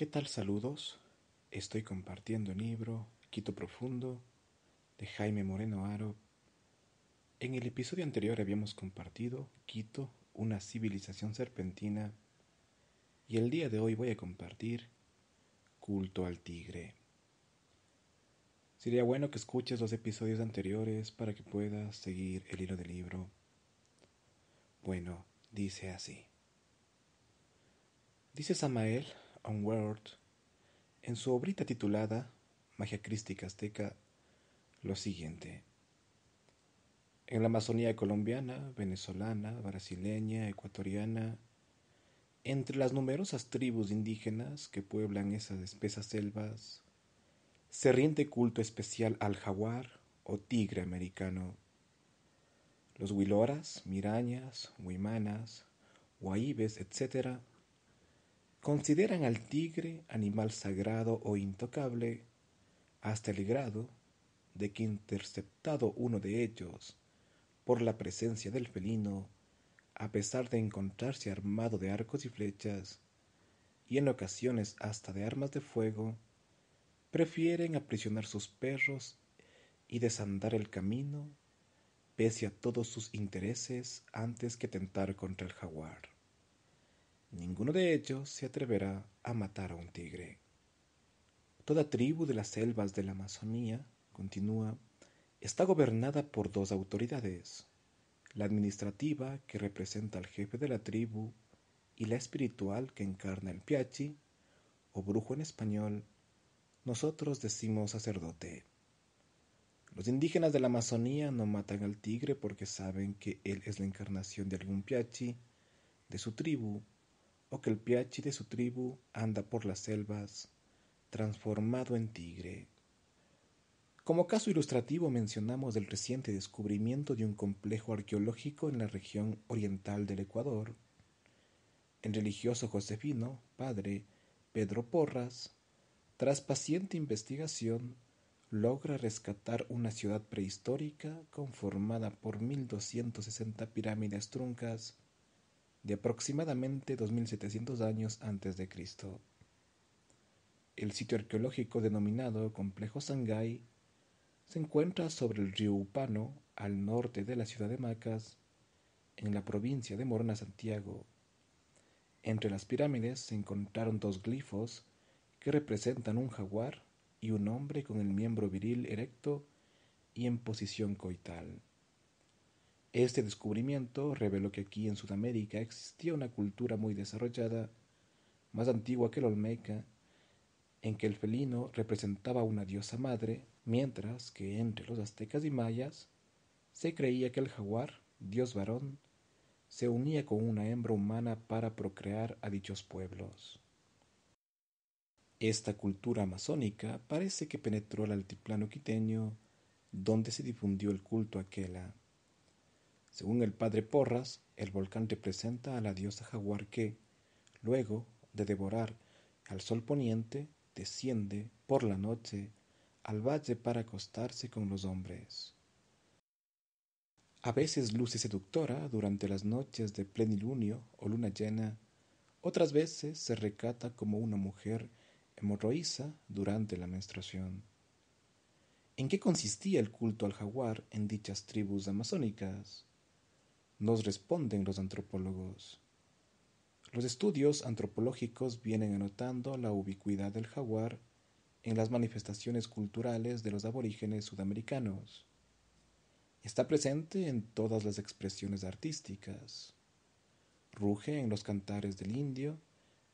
¿Qué tal saludos? Estoy compartiendo un libro, Quito Profundo, de Jaime Moreno Aro. En el episodio anterior habíamos compartido Quito, una civilización serpentina, y el día de hoy voy a compartir Culto al Tigre. Sería bueno que escuches los episodios anteriores para que puedas seguir el hilo del libro. Bueno, dice así. Dice Samael, en su obrita titulada Magia Crística Azteca, lo siguiente. En la Amazonía colombiana, venezolana, brasileña, ecuatoriana, entre las numerosas tribus indígenas que pueblan esas espesas selvas, se rinde culto especial al jaguar o tigre americano. Los huiloras, mirañas, huimanas, guaibes, etc., consideran al tigre animal sagrado o intocable hasta el grado de que interceptado uno de ellos por la presencia del felino, a pesar de encontrarse armado de arcos y flechas, y en ocasiones hasta de armas de fuego, prefieren aprisionar sus perros y desandar el camino, pese a todos sus intereses, antes que tentar contra el jaguar. Ninguno de ellos se atreverá a matar a un tigre. Toda tribu de las selvas de la Amazonía, continúa, está gobernada por dos autoridades, la administrativa que representa al jefe de la tribu y la espiritual que encarna el piachi, o brujo en español, nosotros decimos sacerdote. Los indígenas de la Amazonía no matan al tigre porque saben que él es la encarnación de algún piachi, de su tribu o que el piachi de su tribu anda por las selvas transformado en tigre. Como caso ilustrativo mencionamos el reciente descubrimiento de un complejo arqueológico en la región oriental del Ecuador. El religioso josefino, padre Pedro Porras, tras paciente investigación, logra rescatar una ciudad prehistórica conformada por 1260 pirámides truncas de aproximadamente 2.700 años antes de Cristo. El sitio arqueológico denominado Complejo Sangay se encuentra sobre el río Upano, al norte de la ciudad de Macas, en la provincia de Morna, Santiago. Entre las pirámides se encontraron dos glifos que representan un jaguar y un hombre con el miembro viril erecto y en posición coital. Este descubrimiento reveló que aquí en Sudamérica existía una cultura muy desarrollada, más antigua que la olmeca, en que el felino representaba una diosa madre, mientras que entre los aztecas y mayas se creía que el jaguar, dios varón, se unía con una hembra humana para procrear a dichos pueblos. Esta cultura amazónica parece que penetró al altiplano quiteño, donde se difundió el culto aquela. Según el padre Porras, el volcán representa a la diosa jaguar que, luego de devorar al sol poniente, desciende por la noche al valle para acostarse con los hombres. A veces luce seductora durante las noches de plenilunio o luna llena, otras veces se recata como una mujer hemorroísa durante la menstruación. ¿En qué consistía el culto al jaguar en dichas tribus amazónicas? nos responden los antropólogos. Los estudios antropológicos vienen anotando la ubicuidad del jaguar en las manifestaciones culturales de los aborígenes sudamericanos. Está presente en todas las expresiones artísticas. Ruge en los cantares del indio,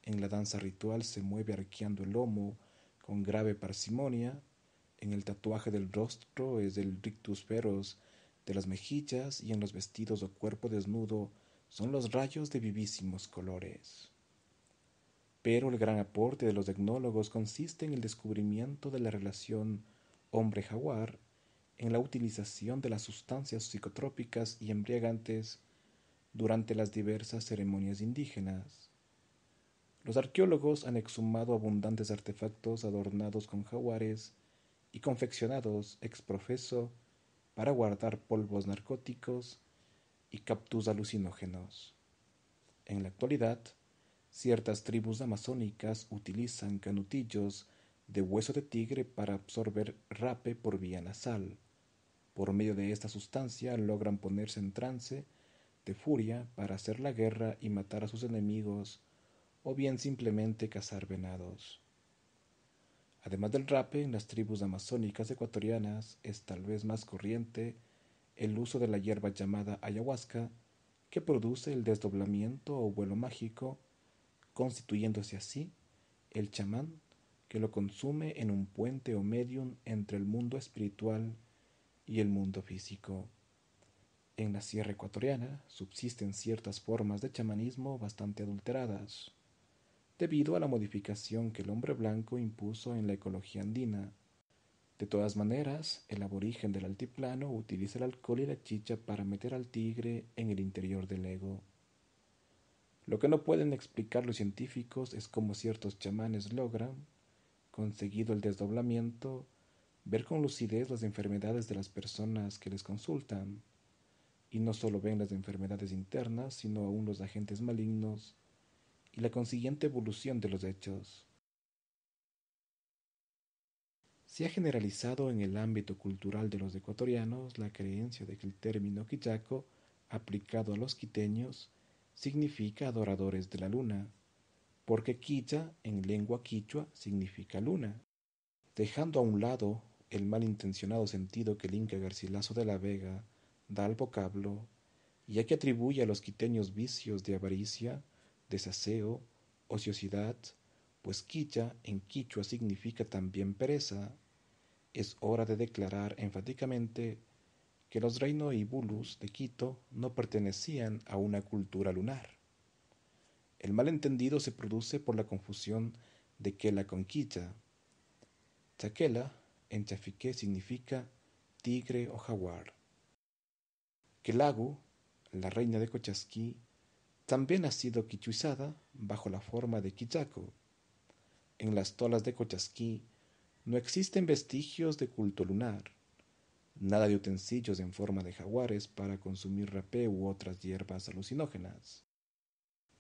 en la danza ritual se mueve arqueando el lomo con grave parsimonia, en el tatuaje del rostro es el rictus de las mejillas y en los vestidos o cuerpo desnudo son los rayos de vivísimos colores. Pero el gran aporte de los tecnólogos consiste en el descubrimiento de la relación hombre-jaguar, en la utilización de las sustancias psicotrópicas y embriagantes durante las diversas ceremonias indígenas. Los arqueólogos han exhumado abundantes artefactos adornados con jaguares y confeccionados ex profeso para guardar polvos narcóticos y cactus alucinógenos. En la actualidad, ciertas tribus amazónicas utilizan canutillos de hueso de tigre para absorber rape por vía nasal. Por medio de esta sustancia logran ponerse en trance de furia para hacer la guerra y matar a sus enemigos, o bien simplemente cazar venados. Además del rape, en las tribus amazónicas ecuatorianas es tal vez más corriente el uso de la hierba llamada ayahuasca, que produce el desdoblamiento o vuelo mágico, constituyéndose así el chamán que lo consume en un puente o medium entre el mundo espiritual y el mundo físico. En la sierra ecuatoriana subsisten ciertas formas de chamanismo bastante adulteradas, debido a la modificación que el hombre blanco impuso en la ecología andina. De todas maneras, el aborigen del altiplano utiliza el alcohol y la chicha para meter al tigre en el interior del ego. Lo que no pueden explicar los científicos es cómo ciertos chamanes logran, conseguido el desdoblamiento, ver con lucidez las enfermedades de las personas que les consultan, y no solo ven las enfermedades internas, sino aún los agentes malignos y la consiguiente evolución de los hechos. Se ha generalizado en el ámbito cultural de los ecuatorianos la creencia de que el término quichaco, aplicado a los quiteños, significa adoradores de la luna, porque quicha en lengua quichua significa luna. Dejando a un lado el malintencionado sentido que el Inca Garcilaso de la Vega da al vocablo, ya que atribuye a los quiteños vicios de avaricia, desaseo, ociosidad, pues quicha en quichua significa también pereza, es hora de declarar enfáticamente que los reinos bulus de Quito no pertenecían a una cultura lunar. El malentendido se produce por la confusión de Quela con quicha. Chaquela en chafique significa tigre o jaguar. Kelagu, la reina de Cochasquí, también ha sido quichuizada bajo la forma de quichaco. En las tolas de Cochasquí no existen vestigios de culto lunar, nada de utensilios en forma de jaguares para consumir rapé u otras hierbas alucinógenas.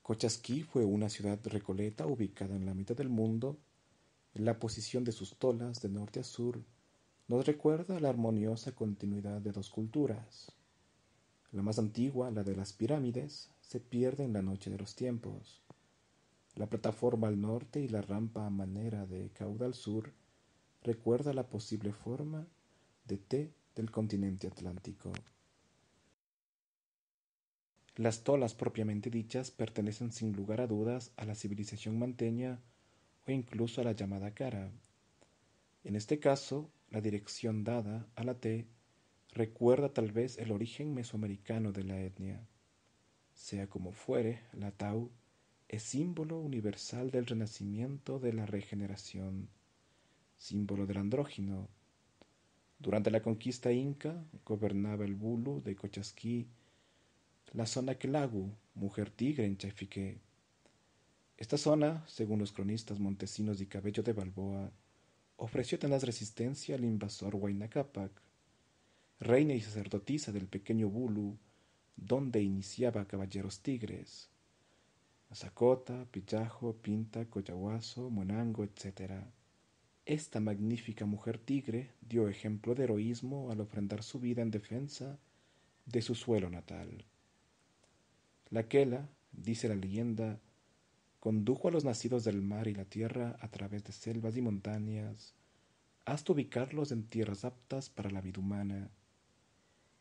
Cochasquí fue una ciudad recoleta ubicada en la mitad del mundo. La posición de sus tolas de norte a sur nos recuerda la armoniosa continuidad de dos culturas. La más antigua, la de las pirámides, se pierde en la noche de los tiempos. La plataforma al norte y la rampa a manera de cauda al sur recuerda la posible forma de T del continente atlántico. Las tolas propiamente dichas pertenecen sin lugar a dudas a la civilización manteña o incluso a la llamada cara. En este caso, la dirección dada a la T recuerda tal vez el origen mesoamericano de la etnia. Sea como fuere, la Tau es símbolo universal del renacimiento de la regeneración, símbolo del andrógino. Durante la conquista inca gobernaba el Bulu de Cochasquí, la zona Kelagu, mujer tigre en Esta zona, según los cronistas montesinos y Cabello de Balboa, ofreció tenaz resistencia al invasor Huayna reina y sacerdotisa del pequeño Bulu, donde iniciaba Caballeros Tigres, Zacota, Pillajo, Pinta, Coyahuaso, Monango, etc. Esta magnífica mujer tigre dio ejemplo de heroísmo al ofrendar su vida en defensa de su suelo natal. La Quela, dice la leyenda, condujo a los nacidos del mar y la tierra a través de selvas y montañas, hasta ubicarlos en tierras aptas para la vida humana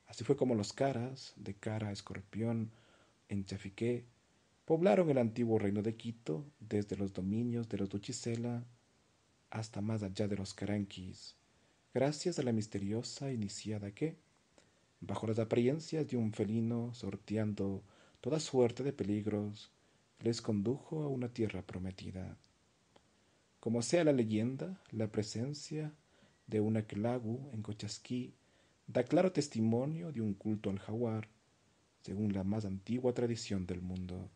Así fue como los caras, de cara a escorpión, en Chafiqué, poblaron el antiguo reino de Quito, desde los dominios de los duchisela hasta más allá de los Caranquis, gracias a la misteriosa iniciada que, bajo las apariencias de un felino sorteando toda suerte de peligros, les condujo a una tierra prometida. Como sea la leyenda, la presencia de una clagu en Cochasquí da claro testimonio de un culto al jaguar, según la más antigua tradición del mundo.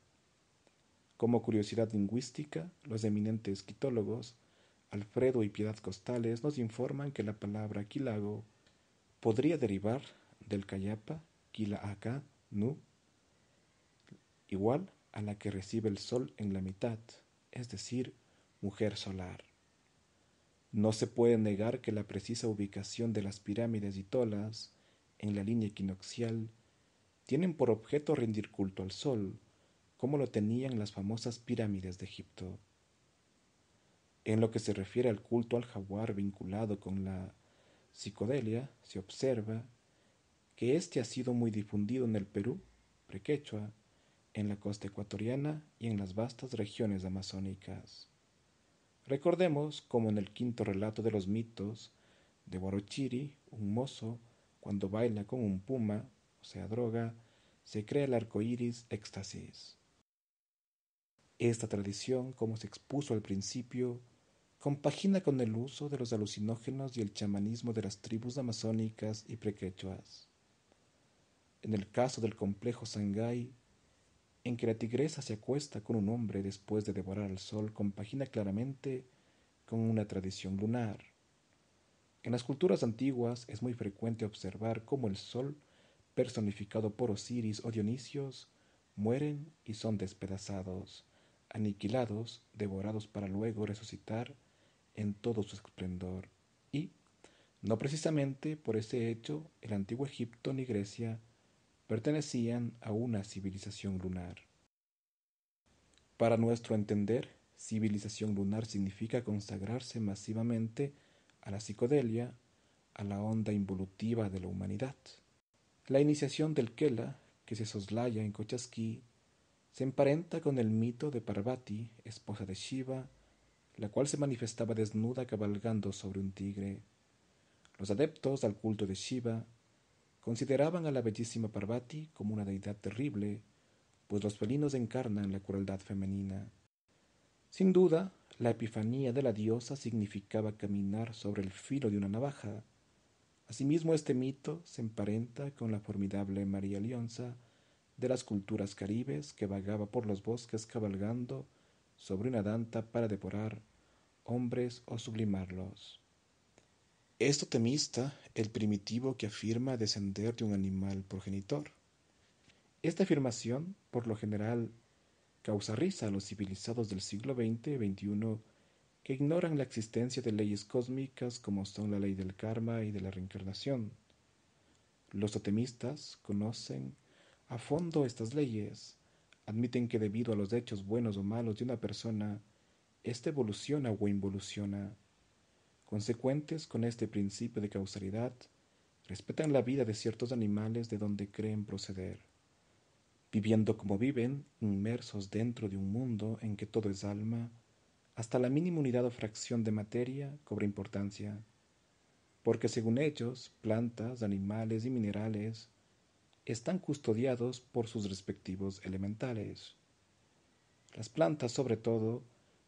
Como curiosidad lingüística, los eminentes quitólogos Alfredo y Piedad Costales nos informan que la palabra quilago podría derivar del cayapa kilaaka nu, igual a la que recibe el sol en la mitad, es decir, mujer solar. No se puede negar que la precisa ubicación de las pirámides y tolas en la línea equinoccial tienen por objeto rendir culto al sol, como lo tenían las famosas pirámides de Egipto. En lo que se refiere al culto al jaguar vinculado con la psicodelia, se observa que éste ha sido muy difundido en el Perú, prequechua, en la costa ecuatoriana y en las vastas regiones amazónicas. Recordemos como en el quinto relato de los mitos de Warochiri, un mozo, cuando baila con un puma, o sea, droga, se crea el arco iris éxtasis. Esta tradición, como se expuso al principio, compagina con el uso de los alucinógenos y el chamanismo de las tribus amazónicas y prequechuas. En el caso del complejo Sangay, en que la tigresa se acuesta con un hombre después de devorar al sol compagina claramente con una tradición lunar. En las culturas antiguas es muy frecuente observar cómo el sol, personificado por Osiris o Dionisios, mueren y son despedazados, aniquilados, devorados para luego resucitar en todo su esplendor. Y, no precisamente por ese hecho, el antiguo Egipto ni Grecia pertenecían a una civilización lunar. Para nuestro entender, civilización lunar significa consagrarse masivamente a la psicodelia, a la onda involutiva de la humanidad. La iniciación del Kela, que se soslaya en Cochasquí, se emparenta con el mito de Parvati, esposa de Shiva, la cual se manifestaba desnuda cabalgando sobre un tigre. Los adeptos al culto de Shiva Consideraban a la bellísima Parvati como una deidad terrible, pues los felinos encarnan la crueldad femenina. Sin duda, la epifanía de la diosa significaba caminar sobre el filo de una navaja. Asimismo, este mito se emparenta con la formidable María Lionza de las culturas caribes que vagaba por los bosques cabalgando sobre una danta para devorar hombres o sublimarlos. Es totemista el primitivo que afirma descender de un animal progenitor. Esta afirmación, por lo general, causa risa a los civilizados del siglo XX y XXI que ignoran la existencia de leyes cósmicas como son la ley del karma y de la reencarnación. Los totemistas conocen a fondo estas leyes, admiten que debido a los hechos buenos o malos de una persona, ésta evoluciona o involuciona consecuentes con este principio de causalidad, respetan la vida de ciertos animales de donde creen proceder, viviendo como viven, inmersos dentro de un mundo en que todo es alma, hasta la mínima unidad o fracción de materia cobra importancia, porque según ellos, plantas, animales y minerales están custodiados por sus respectivos elementales. Las plantas, sobre todo,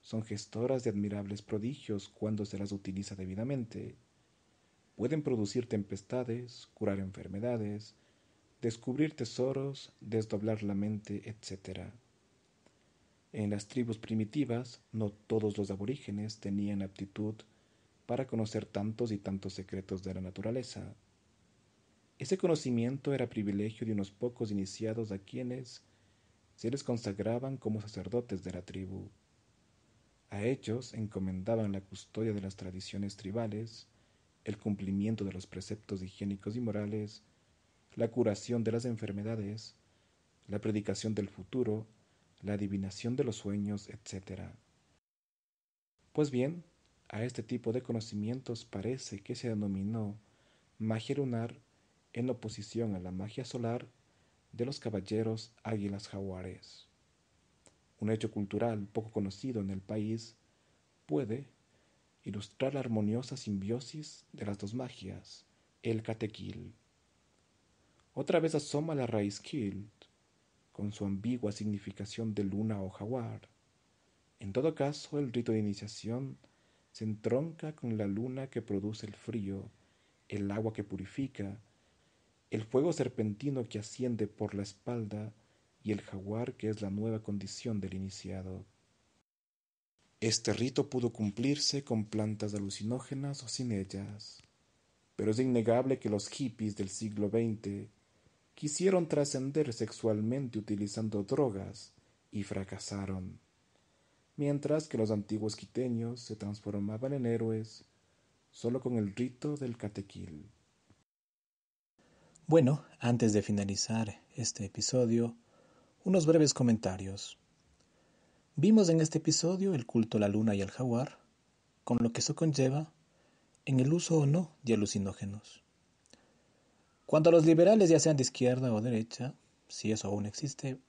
son gestoras de admirables prodigios cuando se las utiliza debidamente. Pueden producir tempestades, curar enfermedades, descubrir tesoros, desdoblar la mente, etc. En las tribus primitivas, no todos los aborígenes tenían aptitud para conocer tantos y tantos secretos de la naturaleza. Ese conocimiento era privilegio de unos pocos iniciados a quienes se les consagraban como sacerdotes de la tribu. A ellos encomendaban la custodia de las tradiciones tribales, el cumplimiento de los preceptos higiénicos y morales, la curación de las enfermedades, la predicación del futuro, la adivinación de los sueños, etc. Pues bien, a este tipo de conocimientos parece que se denominó magia lunar en oposición a la magia solar de los caballeros águilas jaguares un hecho cultural poco conocido en el país, puede ilustrar la armoniosa simbiosis de las dos magias, el catequil. Otra vez asoma la raíz kilt, con su ambigua significación de luna o jaguar. En todo caso, el rito de iniciación se entronca con la luna que produce el frío, el agua que purifica, el fuego serpentino que asciende por la espalda y el jaguar que es la nueva condición del iniciado. Este rito pudo cumplirse con plantas alucinógenas o sin ellas, pero es innegable que los hippies del siglo XX quisieron trascender sexualmente utilizando drogas y fracasaron, mientras que los antiguos quiteños se transformaban en héroes solo con el rito del catequil. Bueno, antes de finalizar este episodio, unos breves comentarios. Vimos en este episodio el culto a la luna y al jaguar, con lo que eso conlleva en el uso o no de alucinógenos. Cuando los liberales, ya sean de izquierda o derecha, si eso aún existe,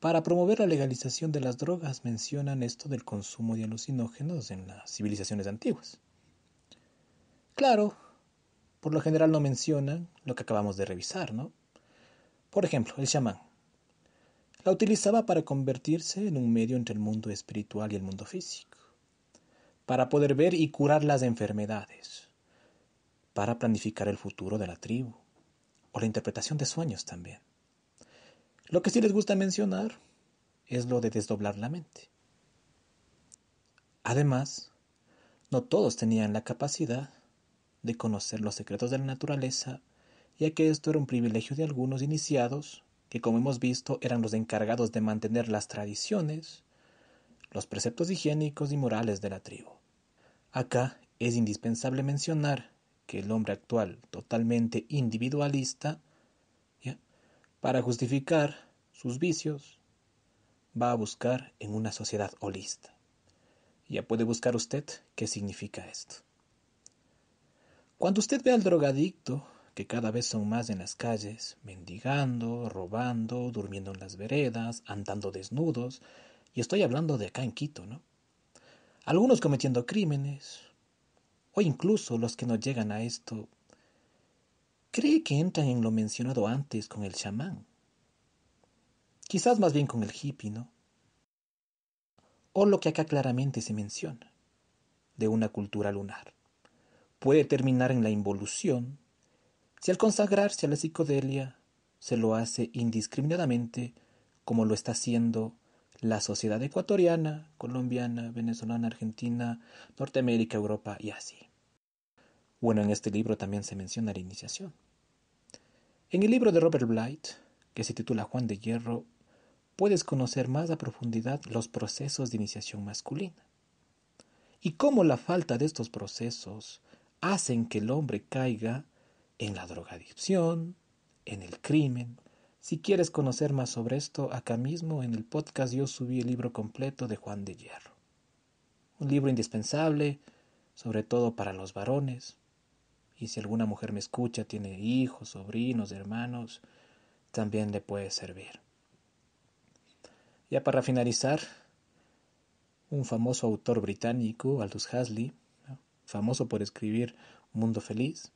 para promover la legalización de las drogas mencionan esto del consumo de alucinógenos en las civilizaciones antiguas. Claro, por lo general no mencionan lo que acabamos de revisar, ¿no? Por ejemplo, el chamán. La utilizaba para convertirse en un medio entre el mundo espiritual y el mundo físico, para poder ver y curar las enfermedades, para planificar el futuro de la tribu, o la interpretación de sueños también. Lo que sí les gusta mencionar es lo de desdoblar la mente. Además, no todos tenían la capacidad de conocer los secretos de la naturaleza, ya que esto era un privilegio de algunos iniciados que como hemos visto eran los encargados de mantener las tradiciones, los preceptos higiénicos y morales de la tribu. Acá es indispensable mencionar que el hombre actual, totalmente individualista, para justificar sus vicios, va a buscar en una sociedad holista. Ya puede buscar usted qué significa esto. Cuando usted ve al drogadicto que cada vez son más en las calles, mendigando, robando, durmiendo en las veredas, andando desnudos, y estoy hablando de acá en Quito, ¿no? Algunos cometiendo crímenes, o incluso los que no llegan a esto, cree que entran en lo mencionado antes con el chamán. Quizás más bien con el hippie, ¿no? O lo que acá claramente se menciona, de una cultura lunar. Puede terminar en la involución, si al consagrarse a la psicodelia se lo hace indiscriminadamente, como lo está haciendo la sociedad ecuatoriana, colombiana, venezolana, argentina, Norteamérica, Europa y así. Bueno, en este libro también se menciona la iniciación. En el libro de Robert Blight, que se titula Juan de Hierro, puedes conocer más a profundidad los procesos de iniciación masculina y cómo la falta de estos procesos hacen que el hombre caiga en la drogadicción, en el crimen. Si quieres conocer más sobre esto, acá mismo en el podcast yo subí el libro completo de Juan de Hierro. Un libro indispensable, sobre todo para los varones. Y si alguna mujer me escucha, tiene hijos, sobrinos, hermanos, también le puede servir. Ya para finalizar, un famoso autor británico, Aldous Huxley, famoso por escribir Mundo Feliz,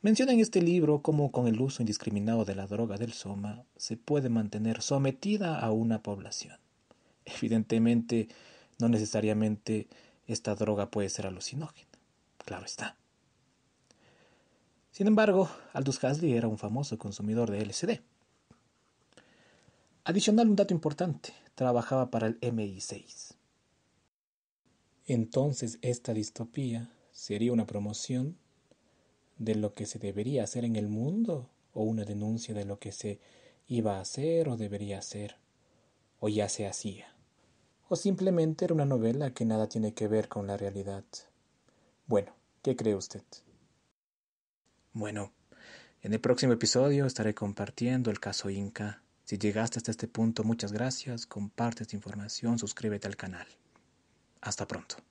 Menciona en este libro cómo con el uso indiscriminado de la droga del soma se puede mantener sometida a una población. Evidentemente, no necesariamente esta droga puede ser alucinógena. Claro está. Sin embargo, Aldous Huxley era un famoso consumidor de LSD. Adicional un dato importante, trabajaba para el MI6. Entonces esta distopía sería una promoción de lo que se debería hacer en el mundo o una denuncia de lo que se iba a hacer o debería hacer o ya se hacía. O simplemente era una novela que nada tiene que ver con la realidad. Bueno, ¿qué cree usted? Bueno, en el próximo episodio estaré compartiendo el caso Inca. Si llegaste hasta este punto, muchas gracias. Comparte esta información, suscríbete al canal. Hasta pronto.